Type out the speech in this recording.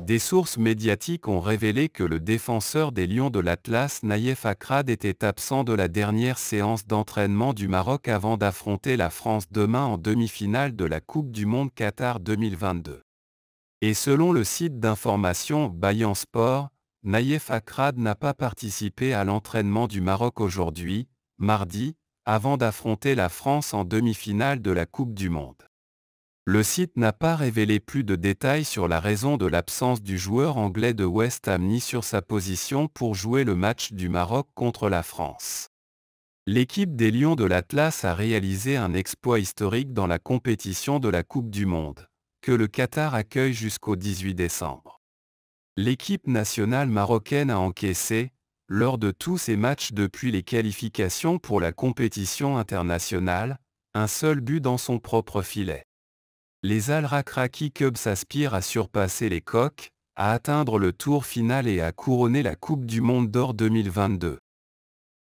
Des sources médiatiques ont révélé que le défenseur des Lions de l'Atlas Naïef Akrad était absent de la dernière séance d'entraînement du Maroc avant d'affronter la France demain en demi-finale de la Coupe du Monde Qatar 2022. Et selon le site d'information Bayan Sport, Naïef Akrad n'a pas participé à l'entraînement du Maroc aujourd'hui, mardi, avant d'affronter la France en demi-finale de la Coupe du Monde. Le site n'a pas révélé plus de détails sur la raison de l'absence du joueur anglais de West Ham ni sur sa position pour jouer le match du Maroc contre la France. L'équipe des Lions de l'Atlas a réalisé un exploit historique dans la compétition de la Coupe du Monde, que le Qatar accueille jusqu'au 18 décembre. L'équipe nationale marocaine a encaissé, lors de tous ses matchs depuis les qualifications pour la compétition internationale, un seul but dans son propre filet. Les Al Rakraki Cubs aspirent à surpasser les Coqs, à atteindre le tour final et à couronner la Coupe du Monde d'Or 2022.